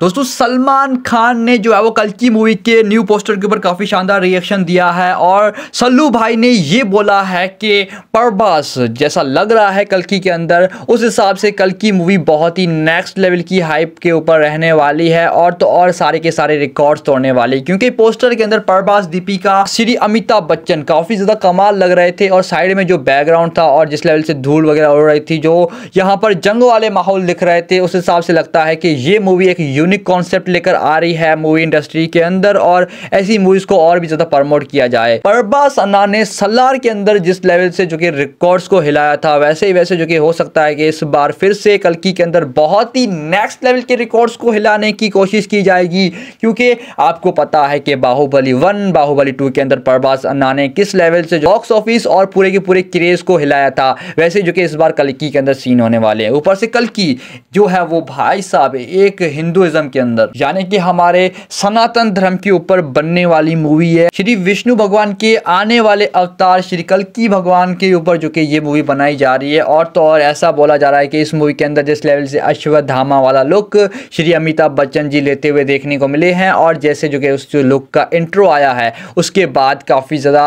दोस्तों सलमान खान ने जो है वो कल की मूवी के न्यू पोस्टर के ऊपर काफ़ी शानदार रिएक्शन दिया है और सल्लू भाई ने ये बोला है कि परबास जैसा लग रहा है कल की के अंदर उस हिसाब से कल की मूवी बहुत ही नेक्स्ट लेवल की हाइप के ऊपर रहने वाली है और तो और सारे के सारे रिकॉर्ड्स तोड़ने वाली क्योंकि पोस्टर के अंदर परबास दीपिका श्री अमिताभ बच्चन काफ़ी ज़्यादा कमाल लग रहे थे और साइड में जो बैकग्राउंड था और जिस लेवल से धूल वगैरह उड़ रही थी जो यहाँ पर जंग वाले माहौल दिख रहे थे उस हिसाब से लगता है कि ये मूवी एक यूनिक कॉन्सेप्ट लेकर आ रही है मूवी इंडस्ट्री के अंदर और ऐसी मूवीज को और भी ज्यादा प्रमोट किया जाए परबा सना ने सलार के अंदर जिस लेवल से जो कि रिकॉर्ड्स को हिलाया था वैसे ही वैसे जो कि हो सकता है कि इस बार फिर से कलकी के अंदर बहुत ही नेक्स्ट लेवल के रिकॉर्ड्स को हिलाने की कोशिश की जाएगी क्योंकि आपको पता है कि बाहुबली वन बाहुबली टू के अंदर प्रभास अन्ना ने किस लेवल से बॉक्स ऑफिस और पूरे के पूरे क्रेज को हिलाया था वैसे जो कि इस बार कलकी के अंदर सीन होने वाले हैं ऊपर से कलकी जो है वो भाई साहब एक हिंदुज बुद्धिज़्म के अंदर यानी कि हमारे सनातन धर्म के ऊपर बनने वाली मूवी है श्री विष्णु भगवान के आने वाले अवतार श्री की भगवान के ऊपर जो कि ये मूवी बनाई जा रही है और तो और ऐसा बोला जा रहा है कि इस मूवी के अंदर जिस लेवल से अश्वधामा वाला लुक श्री अमिताभ बच्चन जी लेते हुए देखने को मिले हैं और जैसे जो कि उस जो लुक का इंट्रो आया है उसके बाद काफ़ी ज़्यादा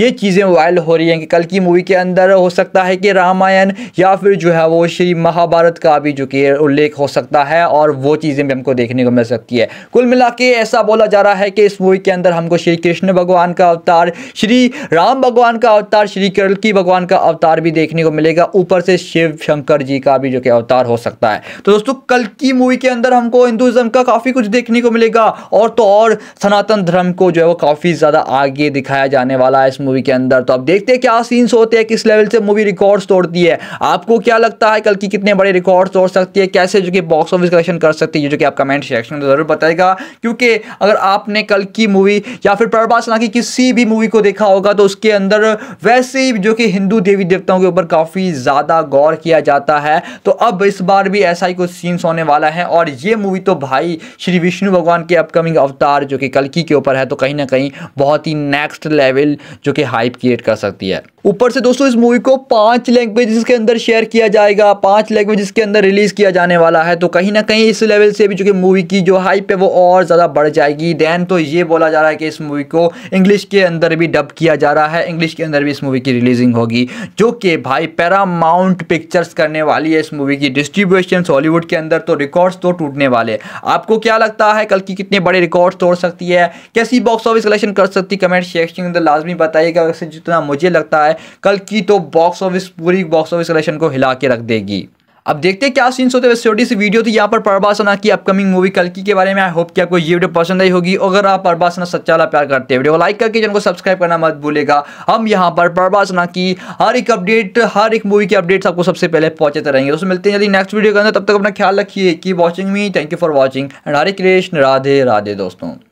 ये चीज़ें वायरल हो रही हैं कि कल की मूवी के अंदर हो सकता है कि रामायण या फिर जो है वो श्री महाभारत का भी जो कि उल्लेख हो सकता है और वो चीज़ें भी हमको को देखने को मिल सकती है कुल मिला ऐसा बोला जा रहा है कि इस मूवी के अंदर हमको श्री कृष्ण भगवान का अवतार श्री राम भगवान का अवतार श्री करलकी भगवान का अवतार भी देखने को मिलेगा ऊपर से शिव शंकर जी का भी जो कि अवतार हो सकता है तो दोस्तों कल की मूवी के अंदर हमको हिंदुज़म का काफ़ी कुछ देखने को मिलेगा और तो और सनातन धर्म को जो है वो काफ़ी ज़्यादा आगे दिखाया जाने वाला है इस मूवी के अंदर तो अब देखते हैं क्या सीन्स होते हैं किस लेवल से मूवी रिकॉर्ड्स तोड़ती है आपको क्या लगता है कल की कितने बड़े रिकॉर्ड्स तोड़ सकती है कैसे जो कि बॉक्स ऑफिस कलेक्शन कर सकती है जो कि आप कमेंट सेक्शन में तो ज़रूर बताएगा क्योंकि अगर आपने कल की मूवी या फिर प्रभास ना की किसी भी मूवी को देखा होगा तो उसके अंदर वैसे ही जो कि हिंदू देवी देवताओं के ऊपर काफ़ी ज़्यादा गौर किया जाता है तो अब इस बार भी ऐसा ही कुछ सीन्स होने वाला है और ये मूवी तो भाई श्री विष्णु भगवान के अपकमिंग अवतार जो कि कलकी के ऊपर है तो कहीं ना कहीं बहुत ही नेक्स्ट लेवल जो कि हाइप क्रिएट कर सकती है ऊपर से दोस्तों इस मूवी को पांच लैंग्वेज के अंदर शेयर किया जाएगा पांच लैंग्वेज के अंदर रिलीज किया जाने वाला है तो कहीं ना कहीं इस लेवल से भी जो कि मूवी की जो हाइप है वो और ज़्यादा बढ़ जाएगी दैन तो ये बोला जा रहा है कि इस मूवी को इंग्लिश के अंदर भी डब किया जा रहा है इंग्लिश के अंदर भी इस मूवी की रिलीजिंग होगी जो कि भाई पैरामाउंट पिक्चर्स करने वाली है इस मूवी की डिस्ट्रीब्यूशन हॉलीवुड के अंदर तो रिकॉर्ड्स तो टूटने वाले आपको क्या लगता है कल की कितने बड़े रिकॉर्ड्स तोड़ सकती है कैसी बॉक्स ऑफिस कलेक्शन कर सकती कमेंट सेक्शन के अंदर लाजमी बताइएगा जितना मुझे लगता है है कल की तो बॉक्स ऑफिस पूरी बॉक्स ऑफिस कलेक्शन को हिला के रख देगी अब देखते हैं क्या सीन्स होते हैं छोटी सी वीडियो थी यहाँ पर प्रभासना की अपकमिंग मूवी कलकी के बारे में आई होप कि आपको ये वीडियो पसंद आई होगी अगर आप परबासना सच्चाला प्यार करते हैं वीडियो को लाइक करके चैनल को सब्सक्राइब करना मत भूलेगा हम यहाँ पर प्रभासना की हर एक अपडेट हर एक मूवी की अपडेट्स आपको सबसे पहले पहुंचते रहेंगे दोस्तों मिलते हैं यदि नेक्स्ट वीडियो के अंदर तब तक अपना ख्याल रखिए की watching me thank you for watching and Hare Krishna Radhe Radhe दोस्तों